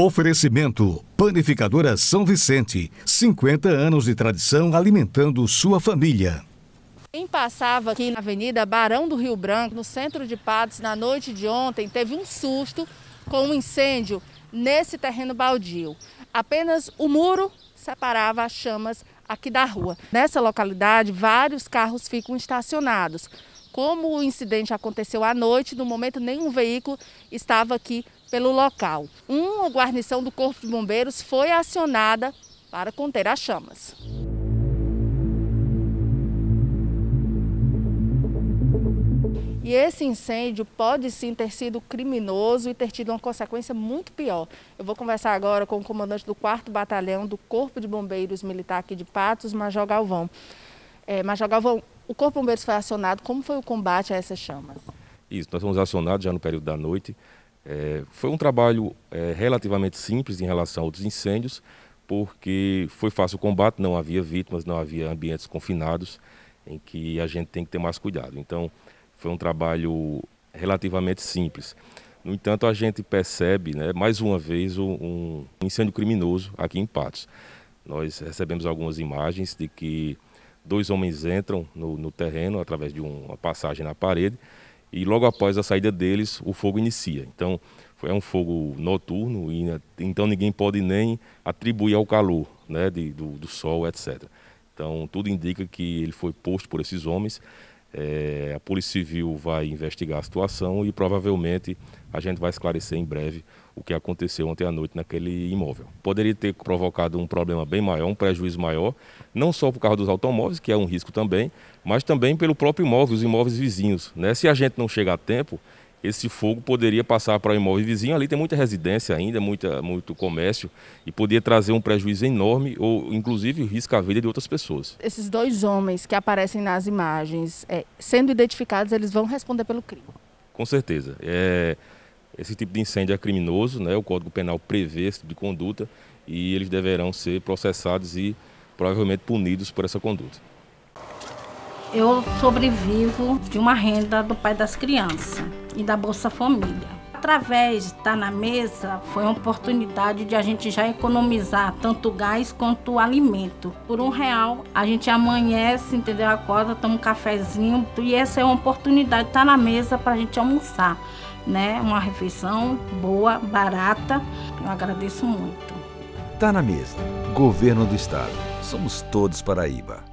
Oferecimento Panificadora São Vicente, 50 anos de tradição alimentando sua família. Quem passava aqui na Avenida Barão do Rio Branco, no centro de Patos, na noite de ontem, teve um susto com um incêndio nesse terreno baldio. Apenas o muro separava as chamas aqui da rua. Nessa localidade, vários carros ficam estacionados. Como o incidente aconteceu à noite, no momento nenhum veículo estava aqui pelo local. Uma guarnição do Corpo de Bombeiros foi acionada para conter as chamas. E esse incêndio pode sim ter sido criminoso e ter tido uma consequência muito pior. Eu vou conversar agora com o comandante do 4 Batalhão do Corpo de Bombeiros Militar aqui de Patos, Major Galvão. É, Major Galvão, o Corpo Bombeiros foi acionado, como foi o combate a essas chamas? Isso, nós fomos acionados já no período da noite. É, foi um trabalho é, relativamente simples em relação a outros incêndios, porque foi fácil o combate, não havia vítimas, não havia ambientes confinados, em que a gente tem que ter mais cuidado. Então, foi um trabalho relativamente simples. No entanto, a gente percebe, né, mais uma vez, um incêndio criminoso aqui em Patos. Nós recebemos algumas imagens de que dois homens entram no, no terreno através de uma passagem na parede e logo após a saída deles o fogo inicia. Então é um fogo noturno e né, então ninguém pode nem atribuir ao calor né, de, do, do sol, etc. Então tudo indica que ele foi posto por esses homens. É, a Polícia Civil vai investigar a situação e provavelmente a gente vai esclarecer em breve o que aconteceu ontem à noite naquele imóvel. Poderia ter provocado um problema bem maior, um prejuízo maior, não só por causa dos automóveis, que é um risco também, mas também pelo próprio imóvel, os imóveis vizinhos. Né? Se a gente não chegar a tempo, esse fogo poderia passar para o imóvel vizinho. Ali tem muita residência ainda, muita, muito comércio, e poderia trazer um prejuízo enorme, ou inclusive risca a vida de outras pessoas. Esses dois homens que aparecem nas imagens, é, sendo identificados, eles vão responder pelo crime? Com certeza. É, esse tipo de incêndio é criminoso, né? o Código Penal prevê esse tipo de conduta, e eles deverão ser processados e provavelmente punidos por essa conduta. Eu sobrevivo de uma renda do pai das crianças e da Bolsa Família. Através de estar na mesa, foi uma oportunidade de a gente já economizar tanto gás quanto alimento. Por um real, a gente amanhece, entendeu? Acorda, toma um cafezinho e essa é uma oportunidade de estar na mesa para a gente almoçar, né? Uma refeição boa, barata. Eu agradeço muito. Está na mesa. Governo do Estado. Somos todos Paraíba.